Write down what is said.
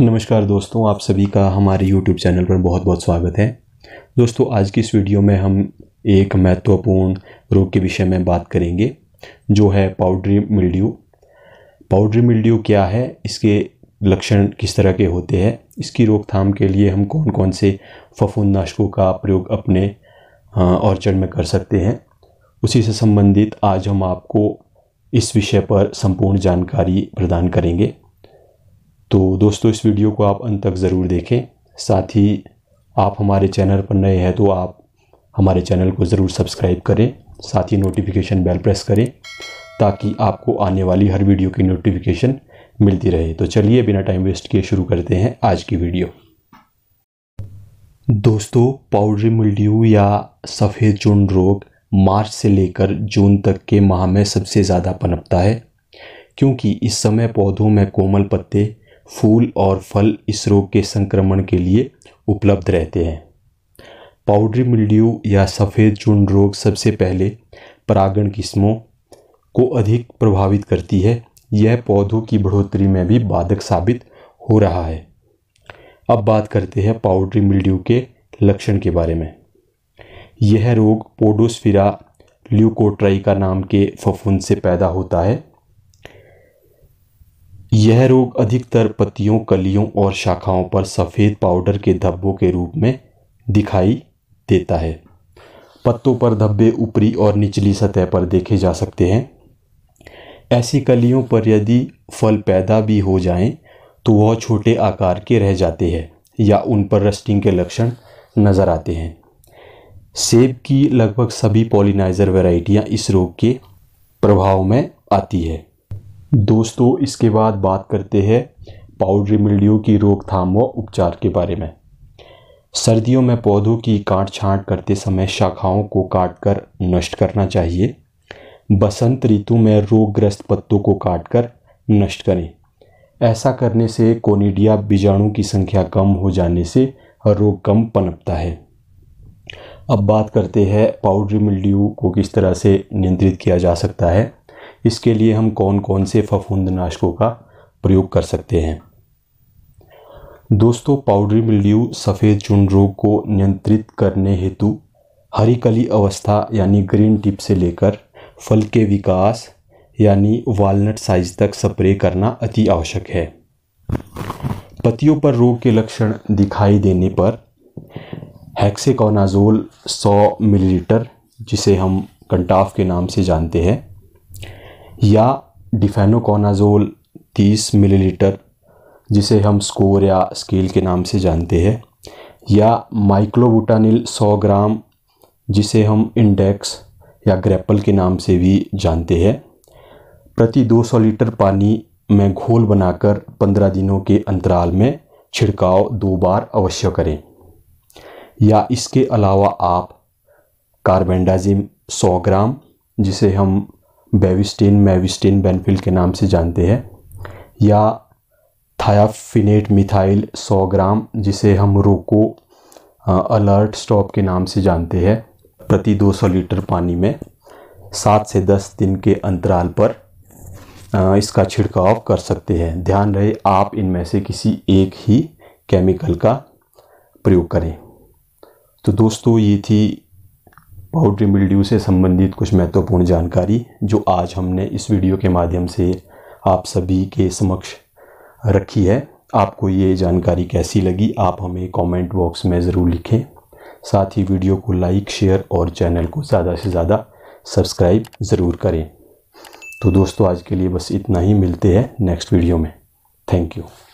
नमस्कार दोस्तों आप सभी का हमारे YouTube चैनल पर बहुत बहुत स्वागत है दोस्तों आज की इस वीडियो में हम एक महत्वपूर्ण रोग के विषय में बात करेंगे जो है पाउडरी मिल्ड्यू पाउडरी मिल्ड्यू क्या है इसके लक्षण किस तरह के होते हैं इसकी रोकथाम के लिए हम कौन कौन से फफूंदनाशकों का प्रयोग अपने ऑर्चर्ड में कर सकते हैं उसी से संबंधित आज हम आपको इस विषय पर संपूर्ण जानकारी प्रदान करेंगे तो दोस्तों इस वीडियो को आप अंत तक ज़रूर देखें साथ ही आप हमारे चैनल पर नए हैं तो आप हमारे चैनल को ज़रूर सब्सक्राइब करें साथ ही नोटिफिकेशन बेल प्रेस करें ताकि आपको आने वाली हर वीडियो की नोटिफिकेशन मिलती रहे तो चलिए बिना टाइम वेस्ट किए शुरू करते हैं आज की वीडियो दोस्तों पाउडरी मिल्ड्यू या सफ़ेद चूर्ण रोग मार्च से लेकर जून तक के माह में सबसे ज़्यादा पनपता है क्योंकि इस समय पौधों में कोमल पत्ते फूल और फल इस रोग के संक्रमण के लिए उपलब्ध रहते हैं पाउडरी मिल्ड्यू या सफ़ेद चूर्ण रोग सबसे पहले परागण किस्मों को अधिक प्रभावित करती है यह पौधों की बढ़ोतरी में भी बाधक साबित हो रहा है अब बात करते हैं पाउडरी मिल्ड्यू के लक्षण के बारे में यह रोग पोडोस्फिरा ल्यूकोट्राई का नाम के फफूंद से पैदा होता है यह रोग अधिकतर पत्तियों कलियों और शाखाओं पर सफ़ेद पाउडर के धब्बों के रूप में दिखाई देता है पत्तों पर धब्बे ऊपरी और निचली सतह पर देखे जा सकते हैं ऐसी कलियों पर यदि फल पैदा भी हो जाएं तो वह छोटे आकार के रह जाते हैं या उन पर रस्टिंग के लक्षण नज़र आते हैं सेब की लगभग सभी पॉलिनाइज़र वेराइटियाँ इस रोग के प्रभाव में आती है दोस्तों इसके बाद बात करते हैं पाउडरी मिल्डियो की रोकथाम व उपचार के बारे में सर्दियों में पौधों की काट छांट करते समय शाखाओं को काट कर नष्ट करना चाहिए बसंत ऋतु में रोगग्रस्त पत्तों को काट कर नष्ट करें ऐसा करने से कोनिडिया बीजाणु की संख्या कम हो जाने से रोग कम पनपता है अब बात करते हैं पाउडरी मिल्डियो को किस तरह से नियंत्रित किया जा सकता है इसके लिए हम कौन कौन से फफूंदनाशकों का प्रयोग कर सकते हैं दोस्तों पाउडरी मिल्ड्यू सफ़ेद चुन रोग को नियंत्रित करने हेतु हरी कली अवस्था यानी ग्रीन टिप से लेकर फल के विकास यानी वालनट साइज तक स्प्रे करना अति आवश्यक है पतियों पर रोग के लक्षण दिखाई देने पर हैक्सेकोनाजोल 100 मिलीलीटर जिसे हम कंटाफ के नाम से जानते हैं या डिफेनोकोनाजोल 30 मिलीलीटर जिसे हम स्कोर या स्केल के नाम से जानते हैं या माइक्लोबुटानिल 100 ग्राम जिसे हम इंडेक्स या ग्रेपल के नाम से भी जानते हैं प्रति 200 लीटर पानी में घोल बनाकर 15 दिनों के अंतराल में छिड़काव दो बार अवश्य करें या इसके अलावा आप कार्बेंडाजिम 100 ग्राम जिसे हम बेविस्टेन मेविस्टेन बेनफिल के नाम से जानते हैं या थायाफिनेट मिथाइल 100 ग्राम जिसे हम रोको अलर्ट स्टॉप के नाम से जानते हैं प्रति 200 लीटर पानी में सात से दस दिन के अंतराल पर इसका छिड़काव कर सकते हैं ध्यान रहे आप इनमें से किसी एक ही केमिकल का प्रयोग करें तो दोस्तों ये थी पाउडरी मिल्ड्यू से संबंधित कुछ महत्वपूर्ण जानकारी जो आज हमने इस वीडियो के माध्यम से आप सभी के समक्ष रखी है आपको ये जानकारी कैसी लगी आप हमें कमेंट बॉक्स में ज़रूर लिखें साथ ही वीडियो को लाइक शेयर और चैनल को ज़्यादा से ज़्यादा सब्सक्राइब ज़रूर करें तो दोस्तों आज के लिए बस इतना ही मिलते हैं नेक्स्ट वीडियो में थैंक यू